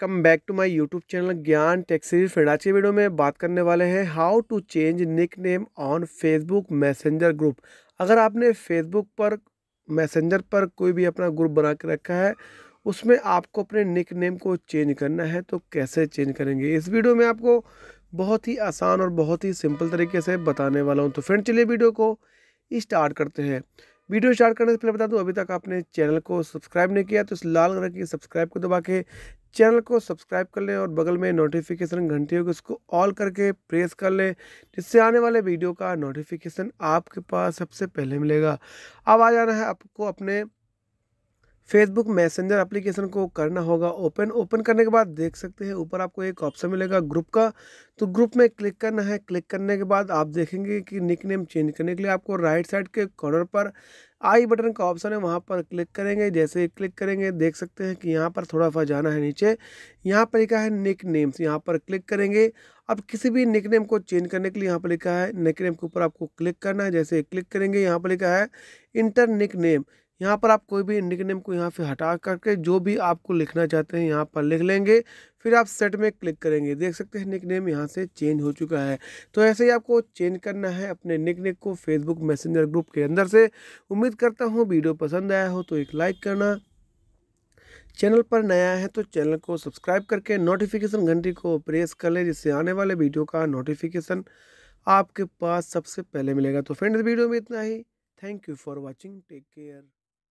come back to my YouTube channel Gyan टेक्सरी series friend आज के वीडियो में बात करने वाले हैं how to change nickname on Facebook Messenger group अगर आपने फेसबुक पर मैसेंजर पर कोई भी अपना ग्रुप बना के रखा है उसमें आपको अपने निक नेम को चेंज करना है तो कैसे चेंज करेंगे इस वीडियो में आपको बहुत ही आसान और बहुत ही सिंपल तरीके से बताने वाला हूँ तो फ्रेंड चलिए वीडियो को स्टार्ट करते हैं वीडियो स्टार्ट करने से पहले बता दूं अभी तक आपने चैनल को सब्सक्राइब नहीं किया तो इस लाल कलर की सब्सक्राइब को दबा के चैनल को सब्सक्राइब कर लें और बगल में नोटिफिकेशन घंटी होगी उसको ऑल करके प्रेस कर लें जिससे आने वाले वीडियो का नोटिफिकेशन आपके पास सबसे पहले मिलेगा अब आ जाना है आपको अपने फेसबुक मैसेंजर एप्लीकेशन को करना होगा ओपन ओपन करने के बाद देख सकते हैं ऊपर आपको एक ऑप्शन मिलेगा ग्रुप का तो ग्रुप में क्लिक करना है क्लिक करने के बाद आप देखेंगे कि निक नेम चेंज करने के लिए आपको राइट साइड के कॉर्नर पर आई बटन का ऑप्शन है वहाँ पर क्लिक करेंगे जैसे ही क्लिक करेंगे देख सकते हैं कि यहाँ पर थोड़ा सा जाना है नीचे यहाँ पर लिखा है निक नेम्स यहाँ पर क्लिक करेंगे अब किसी भी निक नेम को चेंज करने के लिए यहाँ पर लिखा है निक नेम के ऊपर आपको क्लिक करना है जैसे क्लिक करेंगे यहाँ पर लिखा है इंटर निक नेम यहाँ पर आप कोई भी निक नेम को यहाँ से हटा करके जो भी आपको लिखना चाहते हैं यहाँ पर लिख लेंगे फिर आप सेट में क्लिक करेंगे देख सकते हैं निक नेम यहाँ से चेंज हो चुका है तो ऐसे ही आपको चेंज करना है अपने निक नेम को फेसबुक मैसेंजर ग्रुप के अंदर से उम्मीद करता हूँ वीडियो पसंद आया हो तो एक लाइक करना चैनल पर नया है तो चैनल को सब्सक्राइब करके नोटिफिकेशन घंटी को प्रेस कर लें जिससे आने वाले वीडियो का नोटिफिकेशन आपके पास सबसे पहले मिलेगा तो फ्रेंड्स वीडियो में इतना ही thank you for watching take care